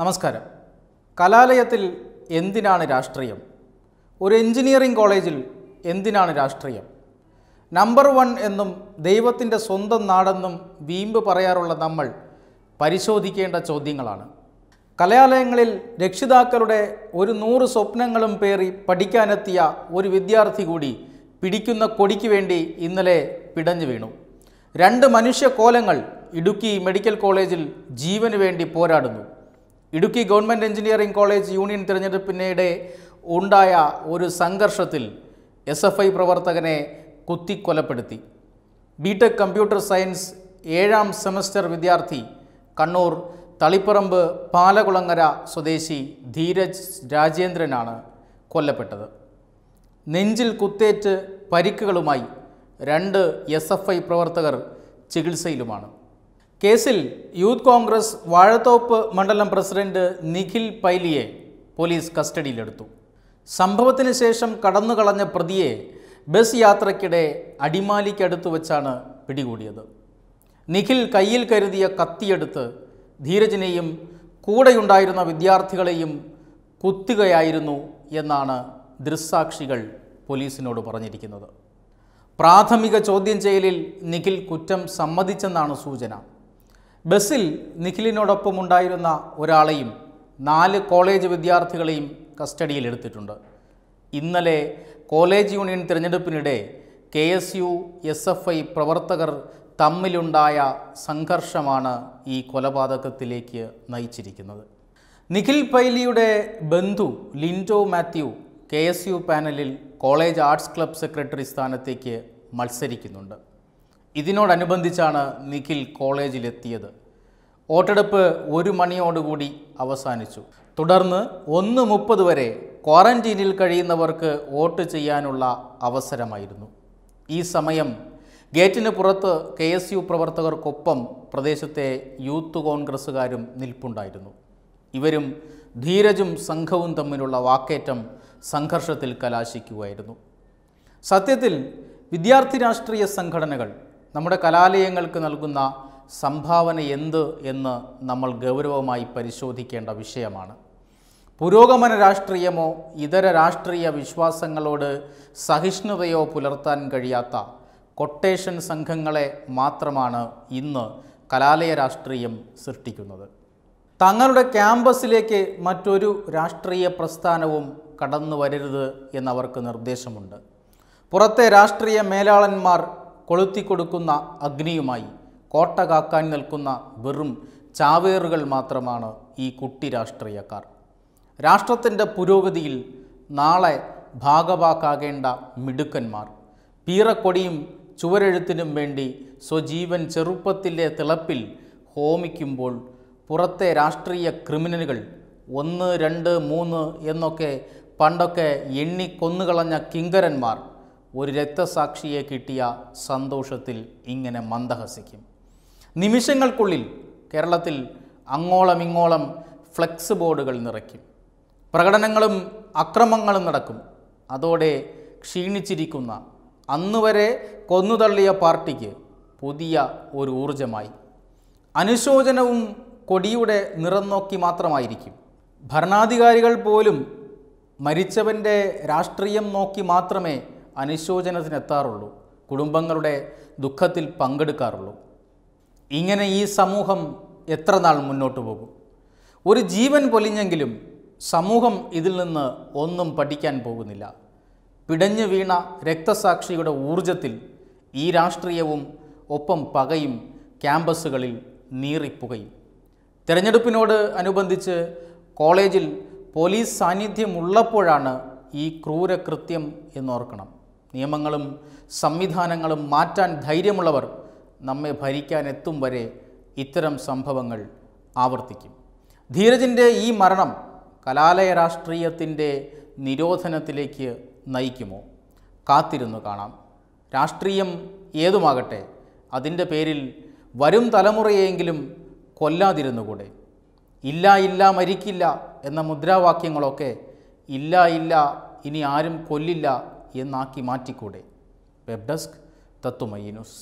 നമസ്കാരം കലാലയത്തിൽ എന്തിനാണ് രാഷ്ട്രീയം ഒരു എഞ്ചിനീയറിംഗ് കോളേജിൽ എന്തിനാണ് രാഷ്ട്രീയം നമ്പർ വൺ എന്നും ദൈവത്തിൻ്റെ സ്വന്തം നാടെന്നും വീമ്പ് പറയാറുള്ള നമ്മൾ പരിശോധിക്കേണ്ട ചോദ്യങ്ങളാണ് കലാലയങ്ങളിൽ രക്ഷിതാക്കളുടെ ഒരു നൂറ് സ്വപ്നങ്ങളും പേറി പഠിക്കാനെത്തിയ ഒരു വിദ്യാർത്ഥി കൂടി പിടിക്കുന്ന കൊടിക്ക് വേണ്ടി ഇന്നലെ പിടഞ്ഞു വീണു രണ്ട് മനുഷ്യ കോലങ്ങൾ ഇടുക്കി മെഡിക്കൽ കോളേജിൽ ജീവന് വേണ്ടി പോരാടുന്നു Idukki government engineering college union തിരഞ്ഞെടുപ്പിനിടെ ഉണ്ടായ ഒരു സംഘർഷത്തിൽ എസ് എഫ് ഐ പ്രവർത്തകനെ കുത്തിക്കൊലപ്പെടുത്തി ബിടെക് കമ്പ്യൂട്ടർ സയൻസ് ഏഴാം സെമസ്റ്റർ വിദ്യാർത്ഥി കണ്ണൂർ തളിപ്പറമ്പ് പാലകുളങ്ങര സ്വദേശി ധീരജ് രാജേന്ദ്രനാണ് കൊല്ലപ്പെട്ടത് നെഞ്ചിൽ കുത്തേറ്റ് പരിക്കുകളുമായി രണ്ട് എസ് പ്രവർത്തകർ ചികിത്സയിലുമാണ് കേസിൽ യൂത്ത് കോൺഗ്രസ് വാഴത്തോപ്പ് മണ്ഡലം പ്രസിഡന്റ് നിഖിൽ പൈലിയെ പോലീസ് കസ്റ്റഡിയിലെടുത്തു സംഭവത്തിന് ശേഷം കടന്നുകളഞ്ഞ പ്രതിയെ ബസ് യാത്രയ്ക്കിടെ അടിമാലിക്കടുത്ത് വെച്ചാണ് പിടികൂടിയത് നിഖിൽ കയ്യിൽ കരുതിയ കത്തിയെടുത്ത് ധീരജിനെയും കൂടെയുണ്ടായിരുന്ന വിദ്യാർത്ഥികളെയും കുത്തുകയായിരുന്നു എന്നാണ് ദൃസ്സാക്ഷികൾ പോലീസിനോട് പറഞ്ഞിരിക്കുന്നത് പ്രാഥമിക ചോദ്യം ചെയ്യലിൽ നിഖിൽ കുറ്റം സമ്മതിച്ചെന്നാണ് സൂചന ബസ്സിൽ നിഖിലിനോടൊപ്പം ഉണ്ടായിരുന്ന ഒരാളെയും നാല് കോളേജ് വിദ്യാർത്ഥികളെയും കസ്റ്റഡിയിലെടുത്തിട്ടുണ്ട് ഇന്നലെ കോളേജ് യൂണിയൻ തിരഞ്ഞെടുപ്പിനിടെ K S U S F I പ്രവർത്തകർ തമ്മിലുണ്ടായ സംഘർഷമാണ് ഈ കൊലപാതകത്തിലേക്ക് നയിച്ചിരിക്കുന്നത് നിഖിൽ പൈലിയുടെ ബന്ധു Lindo Mathew K S U പാനലിൽ കോളേജ് ആർട്സ് ക്ലബ് സെക്രട്ടറി സ്ഥാനത്തേക്ക് മത്സരിക്കുന്നുണ്ട് ഇതിനോടനുബന്ധിച്ചാണ് നിഖിൽ കോളേജിലെത്തിയത് വോട്ടെടുപ്പ് ഒരു മണിയോടുകൂടി അവസാനിച്ചു തുടർന്ന് ഒന്ന് മുപ്പത് വരെ ക്വാറന്റീനിൽ കഴിയുന്നവർക്ക് വോട്ട് ചെയ്യാനുള്ള അവസരമായിരുന്നു ഈ സമയം ഗേറ്റിന് പുറത്ത് കെ എസ് യു പ്രവർത്തകർക്കൊപ്പം പ്രദേശത്തെ യൂത്ത് കോൺഗ്രസ്സുകാരും നിൽപ്പുണ്ടായിരുന്നു ഇവരും ധീരജും സംഘവും തമ്മിലുള്ള വാക്കേറ്റം സംഘർഷത്തിൽ കലാശിക്കുകയായിരുന്നു സത്യത്തിൽ വിദ്യാർത്ഥി രാഷ്ട്രീയ സംഘടനകൾ നമ്മുടെ കലാലയങ്ങൾക്ക് നൽകുന്ന സംഭാവന എന്ത് എന്ന് നമ്മൾ ഗൗരവമായി പരിശോധിക്കേണ്ട വിഷയമാണ് പുരോഗമന രാഷ്ട്രീയമോ ഇതര രാഷ്ട്രീയ വിശ്വാസങ്ങളോട് സഹിഷ്ണുതയോ പുലർത്താൻ കഴിയാത്ത കൊട്ടേഷൻ സംഘങ്ങളെ മാത്രമാണ് ഇന്ന് കലാലയ രാഷ്ട്രീയം സൃഷ്ടിക്കുന്നത് തങ്ങളുടെ ക്യാമ്പസിലേക്ക് മറ്റൊരു രാഷ്ട്രീയ പ്രസ്ഥാനവും കടന്നു വരരുത് എന്നവർക്ക് നിർദ്ദേശമുണ്ട് പുറത്തെ രാഷ്ട്രീയ മേലാളന്മാർ കൊളുത്തിക്കൊടുക്കുന്ന അഗ്നിയുമായി കോട്ട കാക്കാൻ നിൽക്കുന്ന വെറും ചാവേറുകൾ മാത്രമാണ് ഈ കുട്ടി രാഷ്ട്രീയക്കാർ രാഷ്ട്രത്തിൻ്റെ പുരോഗതിയിൽ നാളെ ഭാഗവാക്കാകേണ്ട മിടുക്കന്മാർ പീറക്കൊടിയും ചുവരെഴുത്തിനും വേണ്ടി സ്വജീവൻ ചെറുപ്പത്തിലെ തിളപ്പിൽ ഹോമിക്കുമ്പോൾ പുറത്തെ രാഷ്ട്രീയ ക്രിമിനലുകൾ ഒന്ന് രണ്ട് മൂന്ന് എന്നൊക്കെ പണ്ടൊക്കെ എണ്ണിക്കൊന്നുകളഞ്ഞ കിങ്കരന്മാർ ഒരു രക്തസാക്ഷിയെ കിട്ടിയ സന്തോഷത്തിൽ ഇങ്ങനെ മന്ദഹസിക്കും നിമിഷങ്ങൾക്കുള്ളിൽ കേരളത്തിൽ അങ്ങോളം ഇങ്ങോളം ഫ്ലെക്സ് ബോർഡുകൾ നിറയ്ക്കും പ്രകടനങ്ങളും അക്രമങ്ങളും നടക്കും അതോടെ ക്ഷീണിച്ചിരിക്കുന്ന അന്നുവരെ കൊന്നുതള്ളിയ പാർട്ടിക്ക് പുതിയ ഒരു ഊർജമായി അനുശോചനവും കൊടിയുടെ നിറം നോക്കി മാത്രമായിരിക്കും ഭരണാധികാരികൾ പോലും മരിച്ചവൻ്റെ രാഷ്ട്രീയം നോക്കി മാത്രമേ അനുശോചനത്തിനെത്താറുള്ളൂ കുടുംബങ്ങളുടെ ദുഃഖത്തിൽ പങ്കെടുക്കാറുള്ളൂ ഇങ്ങനെ ഈ സമൂഹം എത്ര നാൾ മുന്നോട്ട് പോകും ഒരു ജീവൻ പൊലിഞ്ഞെങ്കിലും സമൂഹം ഇതിൽ നിന്ന് ഒന്നും പഠിക്കാൻ പോകുന്നില്ല പിടഞ്ഞു വീണ രക്തസാക്ഷിയുടെ ഊർജത്തിൽ ഈ രാഷ്ട്രീയവും ഒപ്പം പകയും ക്യാമ്പസുകളിൽ നീറിപ്പുകയും തിരഞ്ഞെടുപ്പിനോട് അനുബന്ധിച്ച് കോളേജിൽ പോലീസ് സാന്നിധ്യമുള്ളപ്പോഴാണ് ഈ ക്രൂരകൃത്യം എന്നോർക്കണം നിയമങ്ങളും സംവിധാനങ്ങളും മാറ്റാൻ ധൈര്യമുള്ളവർ നമ്മെ ഭരിക്കാൻ എത്തും വരെ ഇത്തരം സംഭവങ്ങൾ ആവർത്തിക്കും ധീരജിൻ്റെ ഈ മരണം കലാലയ രാഷ്ട്രീയത്തിൻ്റെ നിരോധനത്തിലേക്ക് നയിക്കുമോ കാത്തിരുന്നു കാണാം രാഷ്ട്രീയം ഏതുമാകട്ടെ അതിൻ്റെ പേരിൽ വരും തലമുറയെങ്കിലും കൊല്ലാതിരുന്നുകൂടെ ഇല്ല ഇല്ല മരിക്കില്ല എന്ന മുദ്രാവാക്യങ്ങളൊക്കെ ഇല്ല ഇല്ല ഇനി ആരും കൊല്ലില്ല എന്നാക്കി മാറ്റിക്കൂടെ വെബ് ഡെസ്ക് തത്വമയി ന്യൂസ്